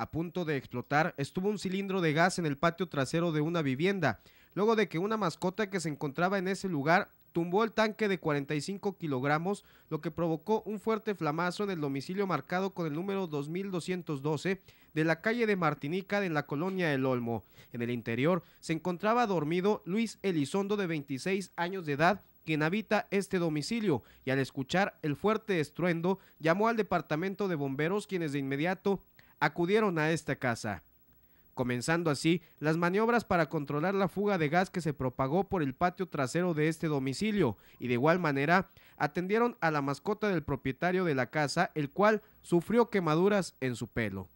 a punto de explotar estuvo un cilindro de gas en el patio trasero de una vivienda, luego de que una mascota que se encontraba en ese lugar tumbó el tanque de 45 kilogramos, lo que provocó un fuerte flamazo en el domicilio marcado con el número 2212 de la calle de Martinica en la colonia El Olmo. En el interior se encontraba dormido Luis Elizondo de 26 años de edad, quien habita este domicilio, y al escuchar el fuerte estruendo llamó al departamento de bomberos quienes de inmediato acudieron a esta casa, comenzando así las maniobras para controlar la fuga de gas que se propagó por el patio trasero de este domicilio y de igual manera atendieron a la mascota del propietario de la casa, el cual sufrió quemaduras en su pelo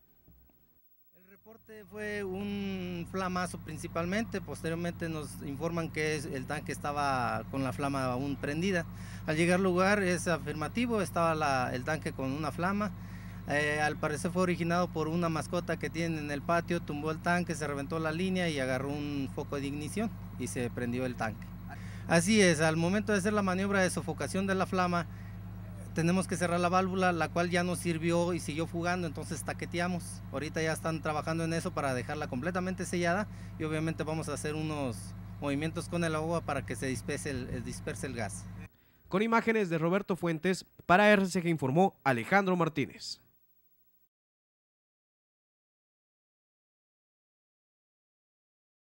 el reporte fue un flamazo principalmente, posteriormente nos informan que el tanque estaba con la flama aún prendida. Al llegar al lugar es afirmativo, estaba el tanque con una flama eh, al parecer fue originado por una mascota que tienen en el patio, tumbó el tanque, se reventó la línea y agarró un foco de ignición y se prendió el tanque. Así es, al momento de hacer la maniobra de sofocación de la flama, tenemos que cerrar la válvula, la cual ya no sirvió y siguió fugando, entonces taqueteamos. Ahorita ya están trabajando en eso para dejarla completamente sellada y obviamente vamos a hacer unos movimientos con el agua para que se disperse el, eh, disperse el gas. Con imágenes de Roberto Fuentes, para RCG informó Alejandro Martínez.